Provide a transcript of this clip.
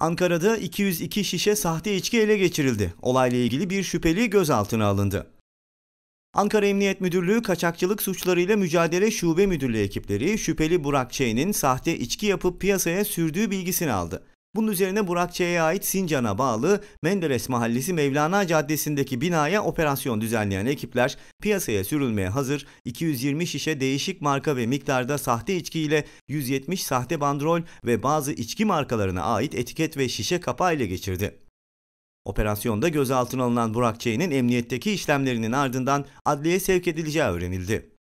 Ankara'da 202 şişe sahte içki ele geçirildi. Olayla ilgili bir şüpheli gözaltına alındı. Ankara Emniyet Müdürlüğü Kaçakçılık Suçlarıyla Mücadele Şube Müdürlüğü ekipleri şüpheli Burak Çey'nin sahte içki yapıp piyasaya sürdüğü bilgisini aldı. Bunun üzerine Burakçı'ya ait Sincan'a bağlı Menderes Mahallesi Mevlana Caddesi'ndeki binaya operasyon düzenleyen ekipler piyasaya sürülmeye hazır 220 şişe değişik marka ve miktarda sahte içki ile 170 sahte bandrol ve bazı içki markalarına ait etiket ve şişe kapağı ile geçirdi. Operasyonda gözaltına alınan Burak Çey'nin emniyetteki işlemlerinin ardından adliye sevk edileceği öğrenildi.